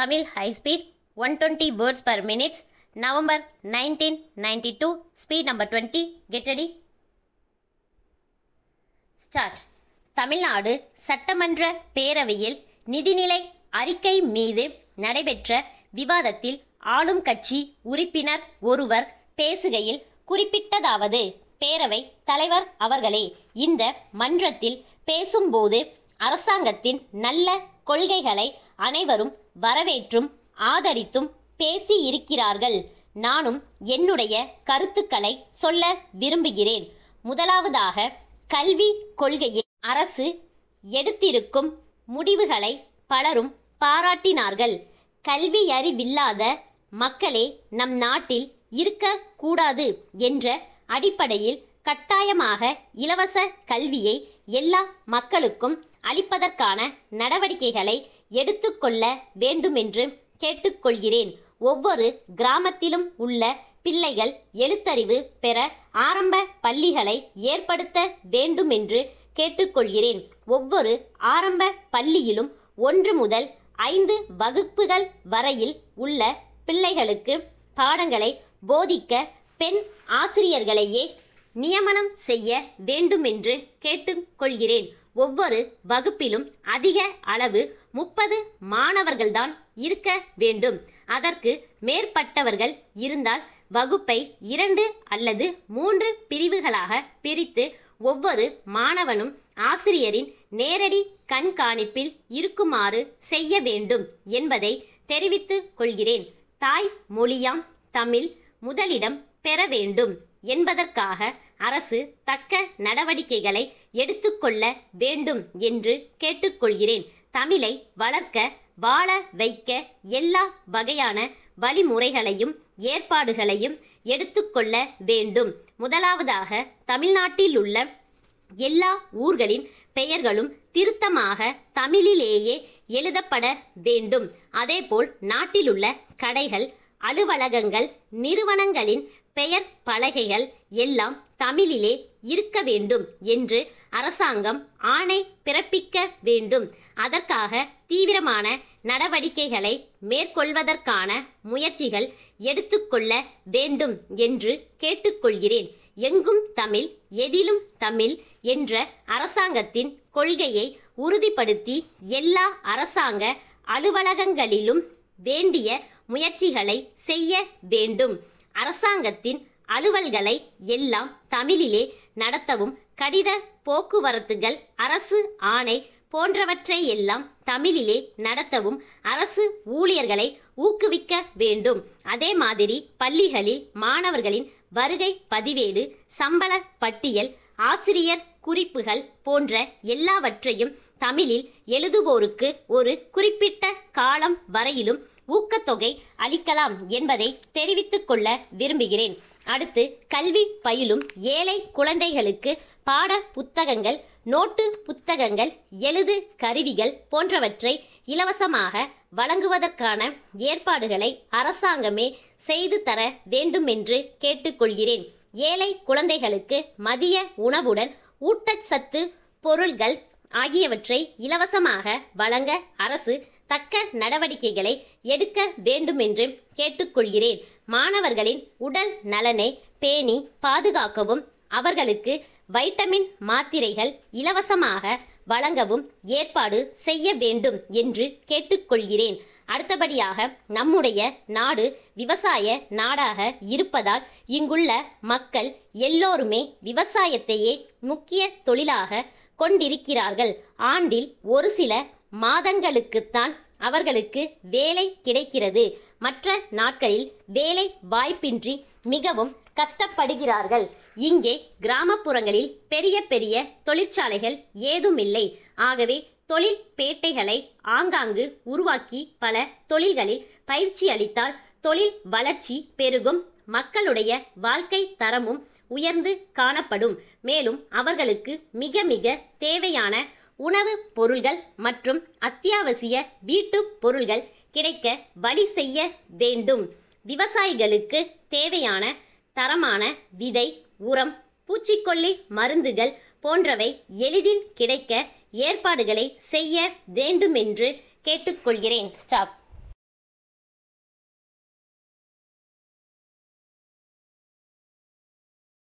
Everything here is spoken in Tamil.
Tamil high speed one twenty birds per minutes November nineteen ninety two speed number twenty கெட்டடி ஸ்டார்ட் தமிழ்நாடு சட்டமன்ற பேரவையில் நிதிநிலை அறிக்கை மீது நடைபெற்ற விவாதத்தில் ஆளும் கட்சி உறுப்பினர் ஒருவர் பேசுகையில் குறிப்பிட்டதாவது பேரவை தலைவர் அவர்களே இந்த மன்றத்தில் பேசும்போது அரசாங்கத்தின் நல்ல கொள்கைகளை அனைவரும் வரவேற்றும் ஆதரித்தும் பேசி இருக்கிறார்கள் நானும் என்னுடைய கருத்துக்களை சொல்ல விரும்புகிறேன் முதலாவதாக கல்வி கொள்கையில் அரசு எடுத்திருக்கும் முடிவுகளை பலரும் பாராட்டினார்கள் கல்வியறிவில்லாத மக்களே நம் நாட்டில் இருக்கக்கூடாது என்ற அடிப்படையில் கட்டாயமாக இலவச கல்வியை எல்லா மக்களுக்கும் அளிப்பதற்கான நடவடிக்கைகளை எடுத்துக்கொள்ள வேண்டுமென்று கேட்டுக்கொள்கிறேன் ஒவ்வொரு கிராமத்திலும் உள்ள பிள்ளைகள் எழுத்தறிவு பெற ஆரம்ப பள்ளிகளை ஏற்படுத்த வேண்டுமென்று கேட்டுக்கொள்கிறேன் ஒவ்வொரு ஆரம்ப பள்ளியிலும் ஒன்று முதல் ஐந்து வகுப்புகள் வரையில் உள்ள பிள்ளைகளுக்கு பாடங்களை போதிக்க பெண் ஆசிரியர்களையே நியமனம் செய்ய வேண்டுமென்று கேட்டுக்கொள்கிறேன் ஒவ்வொரு வகுப்பிலும் அதிக அளவு முப்பது மாணவர்கள்தான் இருக்க வேண்டும் அதற்கு மேற்பட்டவர்கள் இருந்தால் வகுப்பை இரண்டு அல்லது மூன்று பிரிவுகளாக பிரித்து ஒவ்வொரு மாணவனும் ஆசிரியரின் நேரடி கண்காணிப்பில் இருக்குமாறு செய்ய வேண்டும் என்பதை தெரிவித்துக் கொள்கிறேன் தாய் மொழியாம் தமிழ் முதலிடம் பெற வேண்டும் என்பதற்காக அரசு தக்க நடவடிக்கைகளை எடுத்துக்கொள்ள வேண்டும் என்று கேட்டுக்கொள்கிறேன் தமிழை வளர்க்க வாழ வைக்க எல்லா வகையான வழிமுறைகளையும் ஏற்பாடுகளையும் எடுத்துக்கொள்ள வேண்டும் முதலாவதாக தமிழ்நாட்டில் உள்ள எல்லா ஊர்களின் பெயர்களும் திருத்தமாக தமிழிலேயே எழுதப்பட வேண்டும் அதேபோல் நாட்டிலுள்ள கடைகள் அலுவலகங்கள் நிறுவனங்களின் பெயர் பலகைகள் எல்லாம் தமிழிலே இருக்க வேண்டும் என்று அரசாங்கம் ஆணை பிறப்பிக்க வேண்டும் அதற்காக தீவிரமான நடவடிக்கைகளை மேற்கொள்வதற்கான முயற்சிகள் எடுத்துக்கொள்ள வேண்டும் என்று கேட்டுக்கொள்கிறேன் எங்கும் தமிழ் எதிலும் தமிழ் என்ற அரசாங்கத்தின் கொள்கையை உறுதிப்படுத்தி எல்லா அரசாங்க அலுவலகங்களிலும் வேண்டிய முயற்சிகளை செய்ய வேண்டும் அரசாங்கத்தின் அலுவல்களை எல்லாம் தமிழிலே நடத்தவும் கடித போக்குவரத்துகள் அரசு ஆணை போன்றவற்றை எல்லாம் தமிழிலே நடத்தவும் அரசு ஊழியர்களை ஊக்குவிக்க வேண்டும் அதே மாதிரி பள்ளிகளில் மாணவர்களின் வருகை பதிவேடு சம்பள பட்டியல் ஆசிரியர் குறிப்புகள் போன்ற எல்லாவற்றையும் தமிழில் எழுதுவோருக்கு ஒரு குறிப்பிட்ட காலம் வரையிலும் ஊக்கத்தொகை அளிக்கலாம் என்பதை தெரிவித்துக் கொள்ள விரும்புகிறேன் அடுத்து கல்வி பயிலும் ஏழை குழந்தைகளுக்கு பாட புத்தகங்கள் நோட்டு புத்தகங்கள் எழுது கருவிகள் போன்றவற்றை இலவசமாக வழங்குவதற்கான ஏற்பாடுகளை அரசாங்கமே செய்து தர வேண்டுமென்று கேட்டுக்கொள்கிறேன் ஏழை குழந்தைகளுக்கு மதிய உணவுடன் ஊட்டச்சத்து பொருள்கள் ஆகியவற்றை இலவசமாக வழங்க அரசு தக்க நடவடிக்கைகளை எடுக்க வேண்டும் என்று கேட்டுக்கொள்கிறேன் மாணவர்களின் உடல் நலனை பேணி பாதுகாக்கவும் அவர்களுக்கு வைட்டமின் மாத்திரைகள் இலவசமாக வழங்கவும் ஏற்பாடு செய்ய வேண்டும் என்று கேட்டுக்கொள்கிறேன் அடுத்தபடியாக நம்முடைய நாடு விவசாய நாடாக இருப்பதால் இங்குள்ள மக்கள் எல்லோருமே விவசாயத்தையே முக்கிய தொழிலாக கொண்டிருக்கிறார்கள் ஆண்டில் ஒரு சில மாதங்களுக்குத்தான் அவர்களுக்கு வேலை கிடைக்கிறது மற்ற நாட்களில் வேலை வாய்ப்பின்றி மிகவும் கஷ்டப்படுகிறார்கள் இங்கே கிராமப்புறங்களில் பெரிய பெரிய தொழிற்சாலைகள் ஏதுமில்லை ஆகவே தொழில் பேட்டைகளை ஆங்காங்கு உருவாக்கி பல தொழில்களில் பயிற்சி அளித்தால் தொழில் வளர்ச்சி பெருகும் மக்களுடைய வாழ்க்கை தரமும் உயர்ந்து காணப்படும் மேலும் அவர்களுக்கு மிக மிக தேவையான உணவுப் பொருள்கள் மற்றும் அத்தியாவசிய வீட்டு பொருள்கள் கிடைக்க வழி செய்ய வேண்டும் விவசாயிகளுக்கு தேவையான தரமான விதை உரம் பூச்சிக்கொல்லி மருந்துகள் போன்றவை எளிதில் கிடைக்க ஏற்பாடுகளை செய்ய வேண்டுமென்று கேட்டுக்கொள்கிறேன் ஸ்டாப்